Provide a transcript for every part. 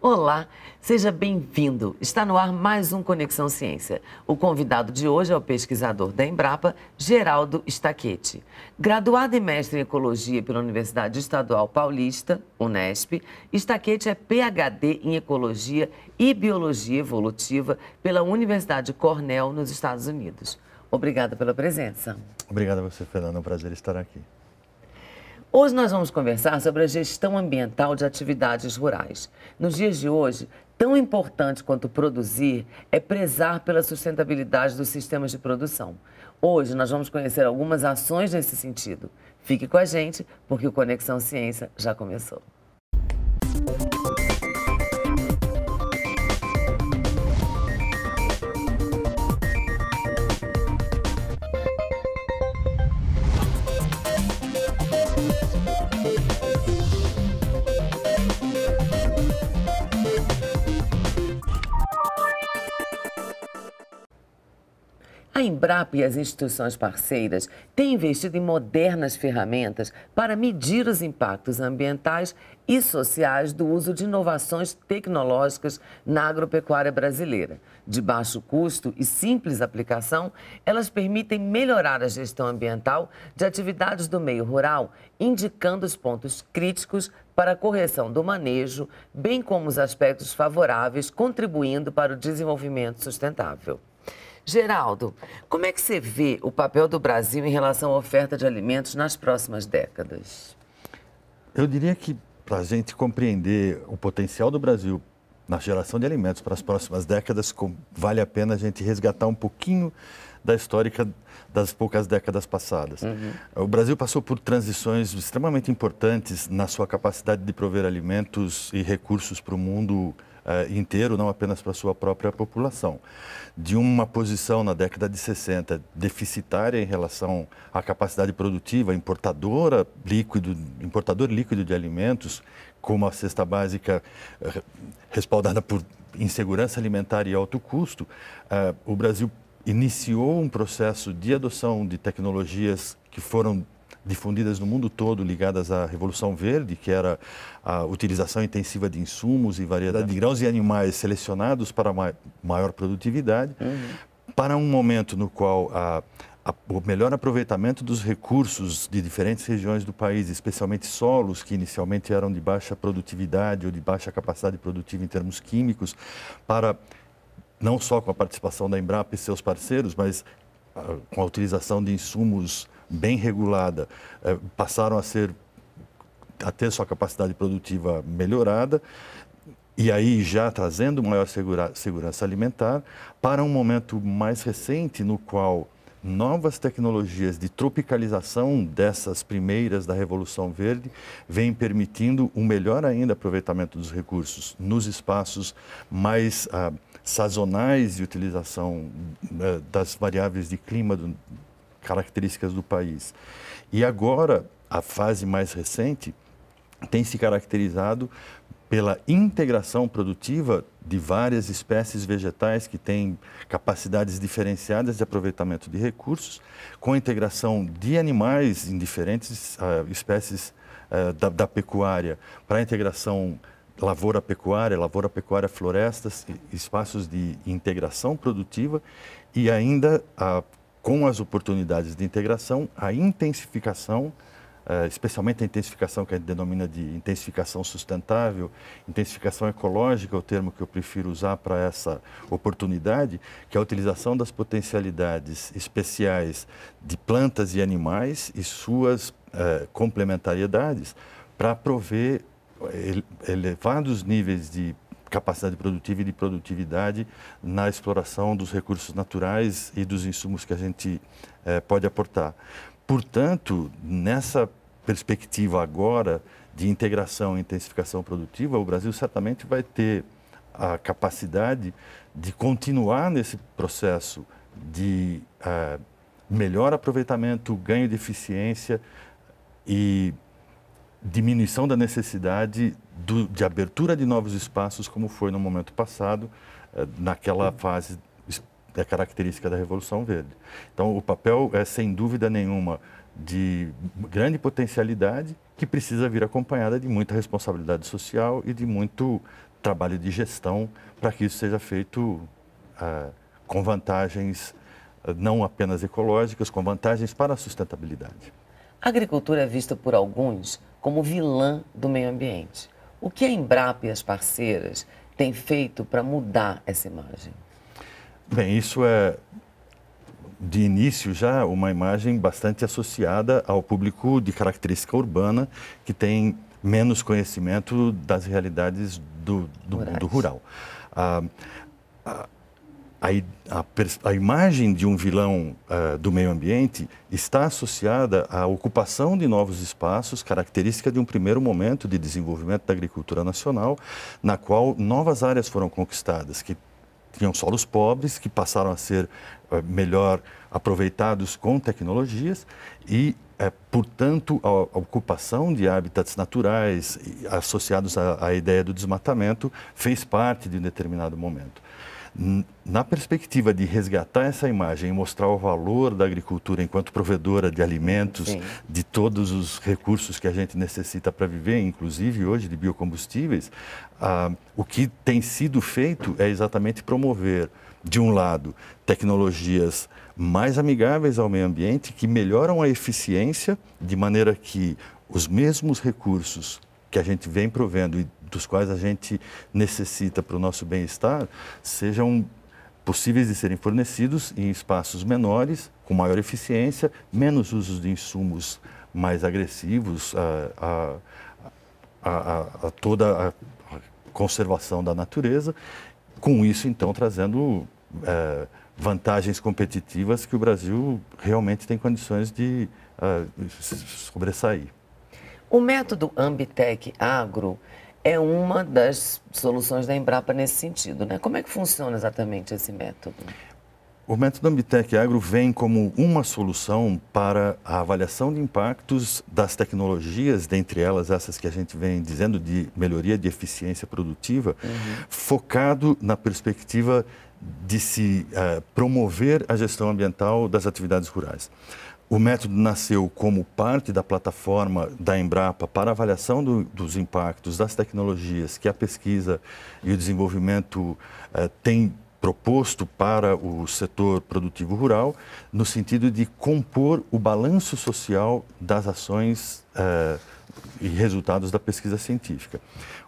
Olá, seja bem-vindo. Está no ar mais um Conexão Ciência. O convidado de hoje é o pesquisador da Embrapa, Geraldo Staquete. Graduado e mestre em Ecologia pela Universidade Estadual Paulista, Unesp, Staquete é PhD em Ecologia e Biologia Evolutiva pela Universidade Cornell, nos Estados Unidos. Obrigada pela presença. Obrigada a você, Fernando. É um prazer estar aqui. Hoje nós vamos conversar sobre a gestão ambiental de atividades rurais. Nos dias de hoje, tão importante quanto produzir é prezar pela sustentabilidade dos sistemas de produção. Hoje nós vamos conhecer algumas ações nesse sentido. Fique com a gente, porque o Conexão Ciência já começou. Embrapa e as instituições parceiras têm investido em modernas ferramentas para medir os impactos ambientais e sociais do uso de inovações tecnológicas na agropecuária brasileira. De baixo custo e simples aplicação, elas permitem melhorar a gestão ambiental de atividades do meio rural, indicando os pontos críticos para a correção do manejo, bem como os aspectos favoráveis, contribuindo para o desenvolvimento sustentável. Geraldo, como é que você vê o papel do Brasil em relação à oferta de alimentos nas próximas décadas? Eu diria que para a gente compreender o potencial do Brasil na geração de alimentos para as próximas décadas, vale a pena a gente resgatar um pouquinho da histórica das poucas décadas passadas. Uhum. O Brasil passou por transições extremamente importantes na sua capacidade de prover alimentos e recursos para o mundo uh, inteiro, não apenas para sua própria população. De uma posição na década de 60 deficitária em relação à capacidade produtiva, importadora líquido, importador líquido de alimentos, com uma cesta básica uh, respaldada por insegurança alimentar e alto custo, uh, o Brasil iniciou um processo de adoção de tecnologias que foram difundidas no mundo todo ligadas à Revolução Verde, que era a utilização intensiva de insumos e variedade de grãos e animais selecionados para maior produtividade, uhum. para um momento no qual a, a, o melhor aproveitamento dos recursos de diferentes regiões do país, especialmente solos que inicialmente eram de baixa produtividade ou de baixa capacidade produtiva em termos químicos, para não só com a participação da Embrapa e seus parceiros, mas ah, com a utilização de insumos bem regulada, eh, passaram a ser a ter sua capacidade produtiva melhorada e aí já trazendo maior segura, segurança alimentar para um momento mais recente no qual novas tecnologias de tropicalização dessas primeiras da Revolução Verde vêm permitindo um melhor ainda aproveitamento dos recursos nos espaços mais ah, sazonais de utilização eh, das variáveis de clima do, características do país. E agora, a fase mais recente tem se caracterizado pela integração produtiva de várias espécies vegetais que têm capacidades diferenciadas de aproveitamento de recursos, com a integração de animais em diferentes uh, espécies uh, da, da, pecuária, para a integração lavoura-pecuária, lavoura-pecuária-florestas, espaços de integração produtiva e ainda a com as oportunidades de integração, a intensificação, eh, especialmente a intensificação que a gente denomina de intensificação sustentável, intensificação ecológica, é o termo que eu prefiro usar para essa oportunidade, que é a utilização das potencialidades especiais de plantas e animais e suas eh, complementariedades para prover elevados níveis de capacidade produtiva e de produtividade na exploração dos recursos naturais e dos insumos que a gente eh, pode aportar. Portanto, nessa perspectiva agora de integração e intensificação produtiva, o Brasil certamente vai ter a capacidade de continuar nesse processo de eh, melhor aproveitamento, ganho de eficiência e diminuição da necessidade do, de abertura de novos espaços, como foi no momento passado, eh, naquela fase característica da Revolução Verde. Então, o papel é, sem dúvida nenhuma, de grande potencialidade, que precisa vir acompanhada de muita responsabilidade social e de muito trabalho de gestão para que isso seja feito eh, com vantagens eh, não apenas ecológicas, com vantagens para a sustentabilidade. A agricultura é vista por alguns como vilã do meio ambiente. O que a Embrapa e as parceiras têm feito para mudar essa imagem? Bem, isso é de início já uma imagem bastante associada ao público de característica urbana que tem menos conhecimento das realidades do, do mundo rural. Ah, ah, a, a, a, imagem de um vilão uh, do meio ambiente está associada à ocupação de novos espaços, característica de um primeiro momento de desenvolvimento da agricultura nacional, na qual novas áreas foram conquistadas, que tinham solos pobres, que passaram a ser uh, melhor aproveitados com tecnologias e é, portanto, a, ocupação de hábitats naturais associados à, à, ideia do desmatamento fez parte de um determinado momento na perspectiva de resgatar essa imagem e mostrar o valor da agricultura enquanto provedora de alimentos, Sim. de todos os recursos que a gente necessita para viver, inclusive hoje de biocombustíveis, ah, o que tem sido feito é exatamente promover, de um lado, tecnologias mais amigáveis ao meio ambiente, que melhoram a eficiência, de maneira que os mesmos recursos que a gente vem provendo e dos quais a gente necessita para o nosso bem-estar sejam possíveis de serem fornecidos em espaços menores, com maior eficiência, menos usos de insumos mais agressivos a, a, a, a toda a conservação da natureza, com isso, então, trazendo é, vantagens competitivas que o Brasil realmente tem condições de é, sobressair. O método Ambitec Agro é uma das soluções da Embrapa nesse sentido, né? Como é que funciona exatamente esse método? O método Ambitec Agro vem como uma solução para a avaliação de impactos das tecnologias, dentre elas essas que a gente vem dizendo de melhoria de eficiência produtiva, uhum. focado na perspectiva de se uh, promover a gestão ambiental das atividades rurais. O método nasceu como parte da plataforma da Embrapa para avaliação do, dos impactos das tecnologias que a pesquisa e o desenvolvimento eh, têm proposto para o setor produtivo rural, no sentido de compor o balanço social das ações eh, e resultados da pesquisa científica.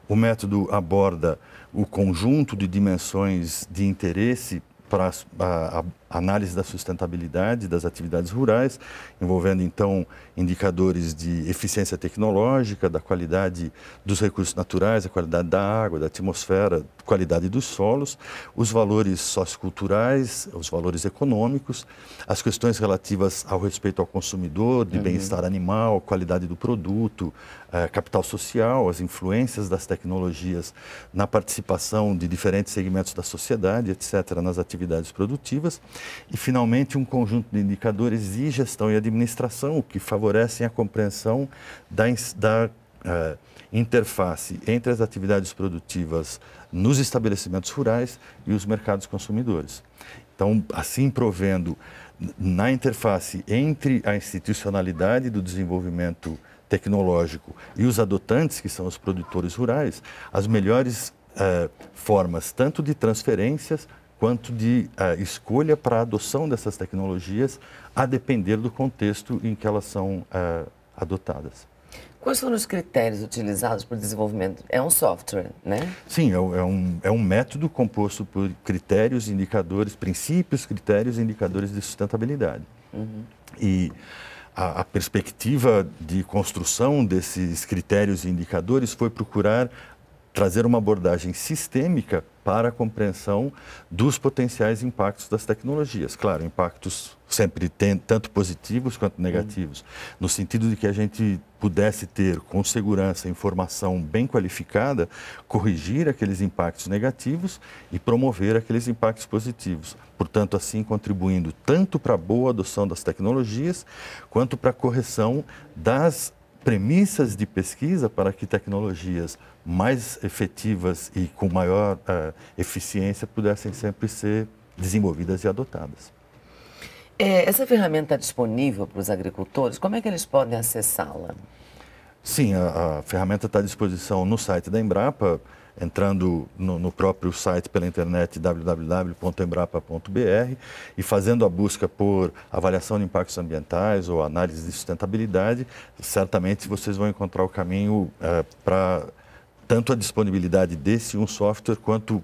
O método aborda o conjunto de dimensões de interesse para a, a, análise da sustentabilidade das atividades rurais, envolvendo então indicadores de eficiência tecnológica, da qualidade dos recursos naturais, da qualidade da água, da atmosfera, qualidade dos solos, os valores socioculturais, os valores econômicos, as questões relativas ao respeito ao consumidor, de uhum. bem-estar animal, qualidade do produto, eh, capital social, as influências das tecnologias na participação de diferentes segmentos da sociedade, etc., nas atividades produtivas e, finalmente, um conjunto de indicadores de gestão e administração, o que favorecem a compreensão da, da uh, interface entre as atividades produtivas nos estabelecimentos rurais e os mercados consumidores. Então, assim provendo na interface entre a institucionalidade do desenvolvimento tecnológico e os adotantes, que são os produtores rurais, as melhores eh, formas tanto de transferências quanto de uh, escolha para a adoção dessas tecnologias, a depender do contexto em que elas são uh, adotadas. Quais foram os critérios utilizados para o desenvolvimento? É um software, né? Sim, é, é, um, é um método composto por critérios, indicadores, princípios, critérios e indicadores de sustentabilidade. Uhum. E a, a, perspectiva de construção desses critérios e indicadores foi procurar trazer uma abordagem sistêmica para a compreensão dos potenciais impactos das tecnologias. Claro, impactos sempre tem, tanto positivos quanto negativos, uhum. no sentido de que a gente pudesse ter com segurança informação bem qualificada, corrigir aqueles impactos negativos e promover aqueles impactos positivos. Portanto, assim contribuindo tanto para a boa adoção das tecnologias, quanto para a correção das premissas de pesquisa para que tecnologias mais efetivas e com maior uh, eficiência pudessem sempre ser desenvolvidas e adotadas. É, essa ferramenta está disponível para os agricultores? Como é que eles podem acessá-la? Sim, a, a ferramenta está à disposição no site da Embrapa, entrando no, no próprio site pela internet www.embrapa.br e fazendo a busca por avaliação de impactos ambientais ou análise de sustentabilidade, certamente vocês vão encontrar o caminho uh, para tanto a disponibilidade desse um software quanto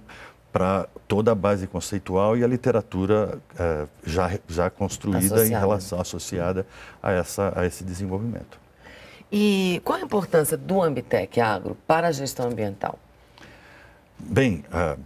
para toda a base conceitual e a literatura eh, já, já construída associada. em relação associada a, essa, a esse desenvolvimento. E qual a importância do Ambitec Agro para a gestão ambiental? Bem, eh,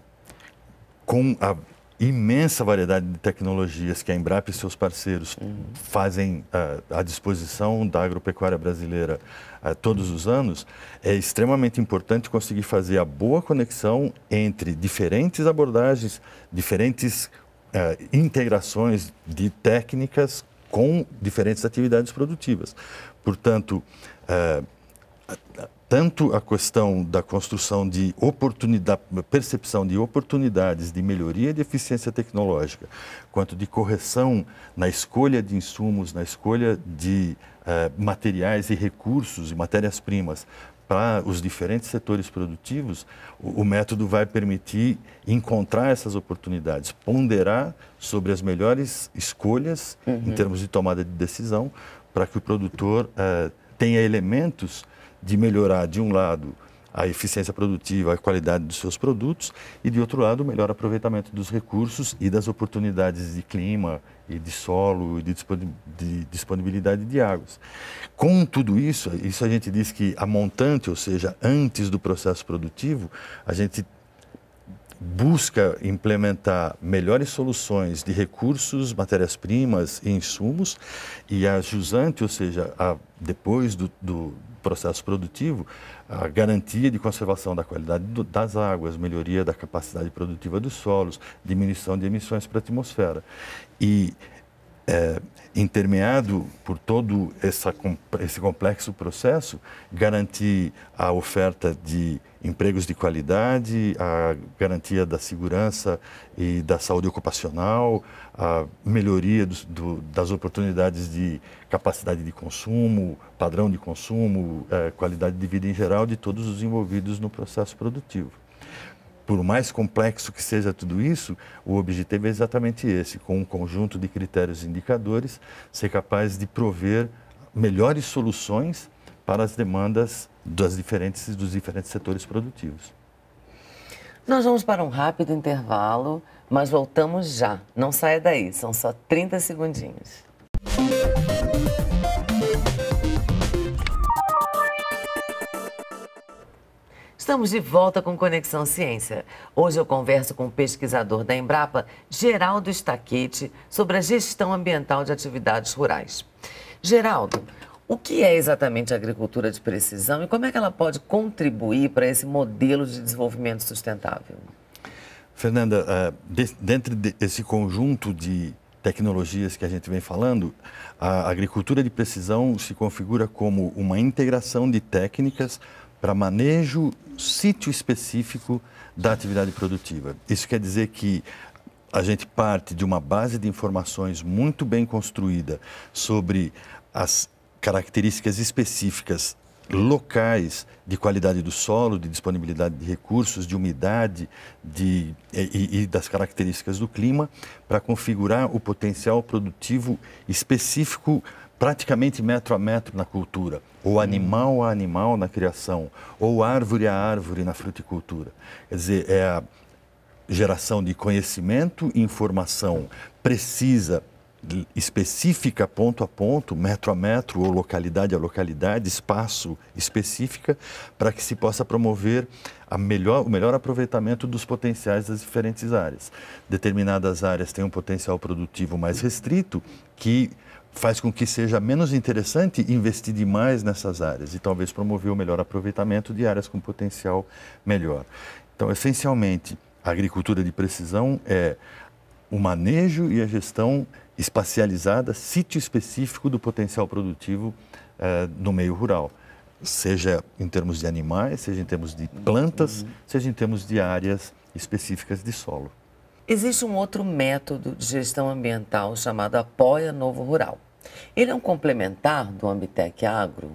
com a imensa variedade de tecnologias que a Embrapa e seus parceiros uhum. fazem uh, à disposição da agropecuária brasileira uh, todos os anos, é extremamente importante conseguir fazer a boa conexão entre diferentes abordagens, diferentes uh, integrações de técnicas com diferentes atividades produtivas. Portanto, tanto a questão da construção de oportunidade, percepção de oportunidades de melhoria de eficiência tecnológica, quanto de correção na escolha de insumos, na escolha de eh, materiais e recursos e matérias-primas para os diferentes setores produtivos, o, o, método vai permitir encontrar essas oportunidades, ponderar sobre as melhores escolhas uhum. em termos de tomada de decisão, para que o produtor eh, tenha elementos de melhorar, de um lado, a eficiência produtiva, a qualidade dos seus produtos e, de outro lado, o melhor aproveitamento dos recursos e das oportunidades de clima e de solo e de disponibilidade de águas. Com tudo isso, isso a gente diz que a montante, ou seja, antes do processo produtivo, a gente busca implementar melhores soluções de recursos, matérias-primas e insumos, e a jusante, ou seja, a, depois do, do, processo produtivo, a garantia de conservação da qualidade do, das águas, melhoria da capacidade produtiva dos solos, diminuição de emissões para a atmosfera. E é, intermeado por todo essa, esse complexo processo, garantir a oferta de empregos de qualidade, a garantia da segurança e da saúde ocupacional, a melhoria do, do, das oportunidades de capacidade de consumo, padrão de consumo, é, qualidade de vida em geral de todos os envolvidos no processo produtivo por mais complexo que seja tudo isso, o objetivo é exatamente esse: com um conjunto de critérios e indicadores, ser capaz de prover melhores soluções para as demandas das diferentes, dos diferentes setores produtivos. Nós vamos para um rápido intervalo, mas voltamos já. Não saia daí, são só 30 segundinhos. Estamos de volta com Conexão Ciência. Hoje eu converso com o pesquisador da Embrapa, Geraldo Staquete, sobre a gestão ambiental de atividades rurais. Geraldo, o que é exatamente a agricultura de precisão e como é que ela pode contribuir para esse modelo de desenvolvimento sustentável? Fernanda, eh, dentro desse conjunto de tecnologias que a gente vem falando, a agricultura de precisão se configura como uma integração de técnicas para manejo sítio específico da atividade produtiva. Isso quer dizer que a gente parte de uma base de informações muito bem construída sobre as características específicas locais de qualidade do solo, de disponibilidade de recursos, de umidade de, e, e das características do clima, para configurar o potencial produtivo específico praticamente metro a metro na cultura, ou hum. animal a animal na criação, ou árvore a árvore na fruticultura. Quer dizer, é a geração de conhecimento e informação precisa, específica, ponto a ponto, metro a metro, ou localidade a localidade, espaço específica, para que se possa promover melhor, o melhor aproveitamento dos potenciais das diferentes áreas. Determinadas áreas têm um potencial produtivo mais restrito, que faz com que seja menos interessante investir demais nessas áreas e talvez promover o melhor aproveitamento de áreas com potencial melhor. Então, essencialmente, a agricultura de precisão é o manejo e a gestão espacializada, sítio específico do potencial produtivo eh, no meio rural, seja em termos de animais, seja em termos de plantas, uhum. seja em termos de áreas específicas de solo. Existe um outro método de gestão ambiental chamado Apoia Novo Rural. Ele é um complementar do Ambitec Agro?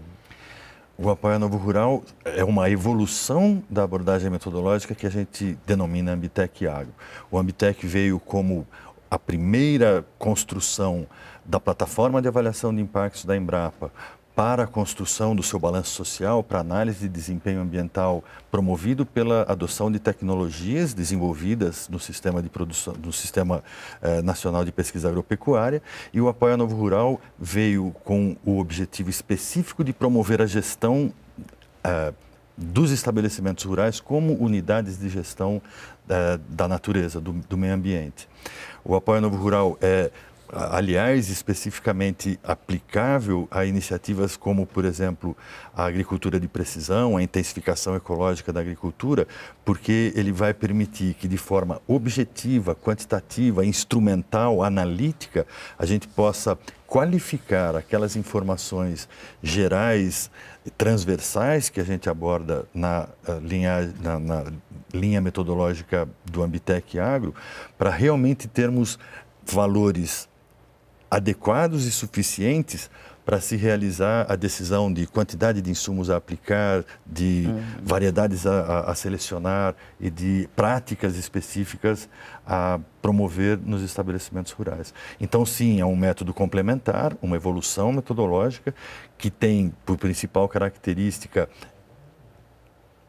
O Apoia Novo Rural é uma evolução da abordagem metodológica que a gente denomina Ambitec Agro. O Ambitec veio como a primeira construção da plataforma de avaliação de impactos da Embrapa para a construção do seu balanço social, para análise de desempenho ambiental, promovido pela adoção de tecnologias desenvolvidas no sistema de produção, no sistema eh, nacional de pesquisa agropecuária, e o apoio ao novo rural veio com o objetivo específico de promover a gestão eh, dos estabelecimentos rurais como unidades de gestão eh, da natureza, do, do meio ambiente. O apoio ao novo rural é aliás, especificamente aplicável a iniciativas como, por exemplo, a agricultura de precisão, a intensificação ecológica da agricultura, porque ele vai permitir que, de forma objetiva, quantitativa, instrumental, analítica, a gente possa qualificar aquelas informações gerais, transversais que a gente aborda na eh, linha, na, na linha metodológica do Ambitec Agro, para realmente termos valores adequados e suficientes para se realizar a decisão de quantidade de insumos a aplicar, de uhum. variedades a, a, selecionar e de práticas específicas a promover nos estabelecimentos rurais. Então, sim, é um método complementar, uma evolução metodológica que tem por principal característica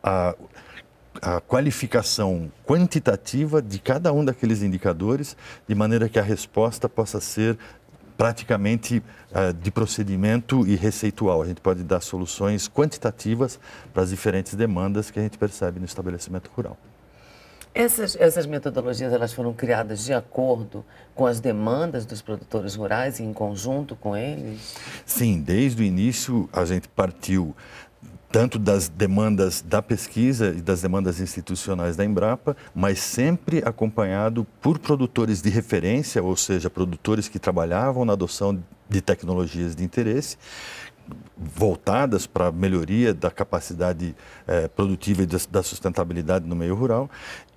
a, a qualificação quantitativa de cada um daqueles indicadores, de maneira que a resposta possa ser praticamente uh, de procedimento e receitual. A gente pode dar soluções quantitativas para as diferentes demandas que a gente percebe no estabelecimento rural. Essas, essas metodologias elas foram criadas de acordo com as demandas dos produtores rurais e em conjunto com eles? Sim, desde o início a gente partiu tanto das demandas da pesquisa e das demandas institucionais da Embrapa, mas sempre acompanhado por produtores de referência, ou seja, produtores que trabalhavam na adoção de tecnologias de interesse voltadas para a melhoria da capacidade eh, produtiva e da, da sustentabilidade no meio rural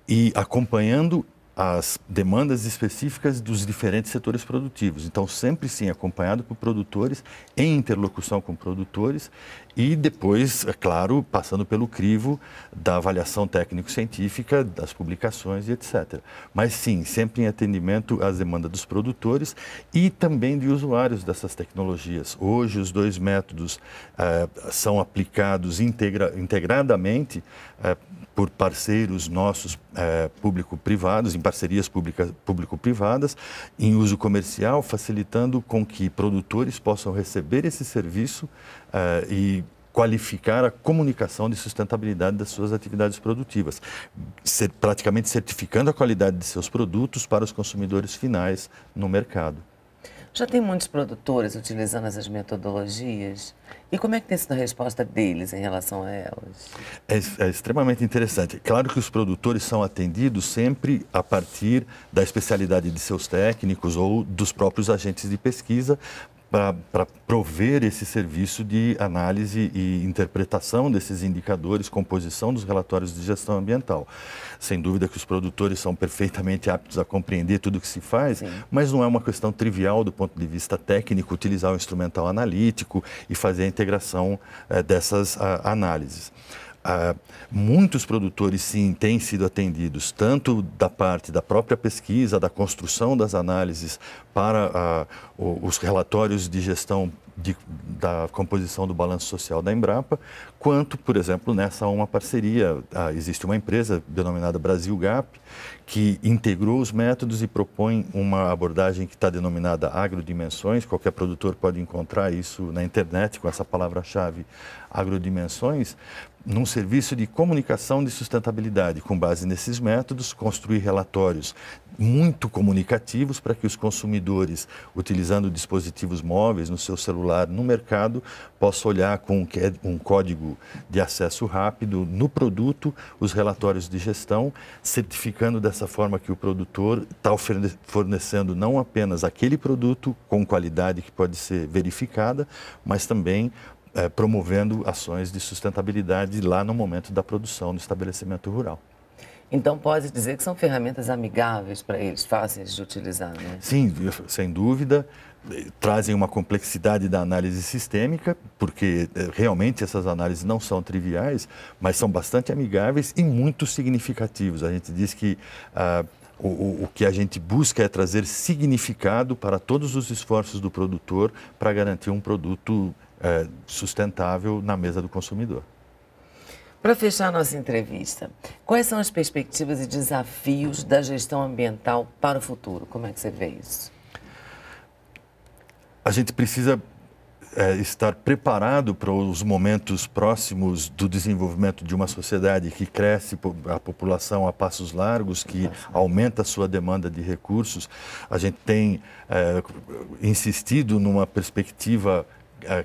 e acompanhando as demandas específicas dos diferentes setores produtivos. Então, sempre sim, acompanhado por produtores, em interlocução com produtores e depois, é claro, passando pelo crivo da avaliação técnico-científica, das publicações e etc. Mas sim, sempre em atendimento às demandas dos produtores e também de usuários dessas tecnologias. Hoje, os dois métodos eh, são aplicados integra integradamente eh, por parceiros nossos eh, público-privados, em parcerias público-privadas, em uso comercial, facilitando com que produtores possam receber esse serviço uh, e qualificar a comunicação de sustentabilidade das suas atividades produtivas, praticamente certificando a qualidade de seus produtos para os consumidores finais no mercado. Já tem muitos produtores utilizando essas metodologias? E como é que tem sido a resposta deles em relação a elas? É, é, extremamente interessante. Claro que os produtores são atendidos sempre a partir da especialidade de seus técnicos ou dos próprios agentes de pesquisa para prover esse serviço de análise e interpretação desses indicadores, composição dos relatórios de gestão ambiental. Sem dúvida que os produtores são perfeitamente aptos a compreender tudo o que se faz, Sim. mas não é uma questão trivial do ponto de vista técnico utilizar o instrumental analítico e fazer a integração eh, dessas a, ah, análises ah, muitos produtores sim têm sido atendidos, tanto da parte da própria pesquisa, da construção das análises para ah, os relatórios de gestão de, da composição do balanço social da Embrapa, quanto, por exemplo, nessa uma parceria. Ah, existe uma empresa denominada Brasil Gap, que integrou os métodos e propõe uma abordagem que está denominada agrodimensões. Qualquer produtor pode encontrar isso na internet com essa palavra-chave Agrodimensões, num serviço de comunicação de sustentabilidade. Com base nesses métodos, construir relatórios muito comunicativos para que os consumidores, utilizando dispositivos móveis no seu celular no mercado, possam olhar com um código de acesso rápido no produto os relatórios de gestão, certificando dessa forma que o produtor está fornecendo não apenas aquele produto com qualidade que pode ser verificada, mas também é, promovendo ações de sustentabilidade lá no momento da produção no estabelecimento rural. Então, pode dizer que são ferramentas amigáveis para eles, fáceis de utilizar, né? Sim, sem dúvida. Eh, trazem uma complexidade da análise sistêmica, porque eh, realmente essas análises não são triviais, mas são bastante amigáveis e muito significativos. A gente diz que. Ah, o, o, que a gente busca é trazer significado para todos os esforços do produtor para garantir um produto é, sustentável na mesa do consumidor. Para fechar nossa entrevista, quais são as perspectivas e desafios da gestão ambiental para o futuro? Como é que você vê isso? A gente precisa é, estar preparado para os momentos próximos do desenvolvimento de uma sociedade que cresce a população a passos largos, que aumenta a sua demanda de recursos. A gente tem é, insistido numa perspectiva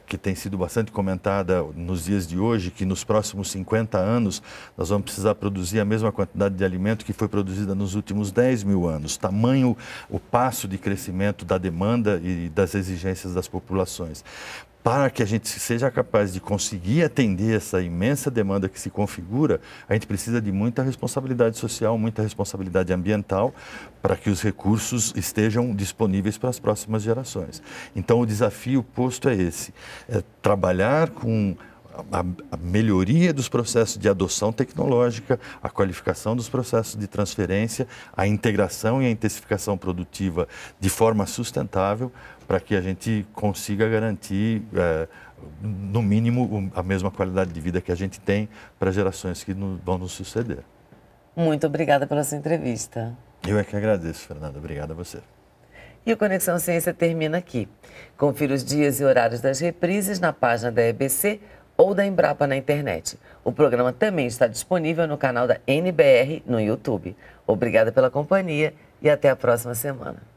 que tem sido bastante comentada nos dias de hoje, que nos próximos 50 anos nós vamos precisar produzir a mesma quantidade de alimento que foi produzida nos últimos 10 mil anos. Tamanho o passo de crescimento da demanda e das exigências das populações para que a gente seja capaz de conseguir atender essa imensa demanda que se configura, a gente precisa de muita responsabilidade social, muita responsabilidade ambiental, para que os recursos estejam disponíveis para as próximas gerações. Então, o desafio posto é esse: é trabalhar com a, a, melhoria dos processos de adoção tecnológica, a qualificação dos processos de transferência, a integração e a intensificação produtiva de forma sustentável, para que a gente consiga garantir, é, no mínimo, a mesma qualidade de vida que a gente tem para gerações que no, vão nos suceder. Muito obrigada pela sua entrevista. Eu é que agradeço, Fernanda. Obrigada a você. E o Conexão Ciência termina aqui. Confira os dias e horários das reprises na página da EBC ou da Embrapa na internet. O programa também está disponível no canal da NBR no YouTube. Obrigada pela companhia e até a próxima semana.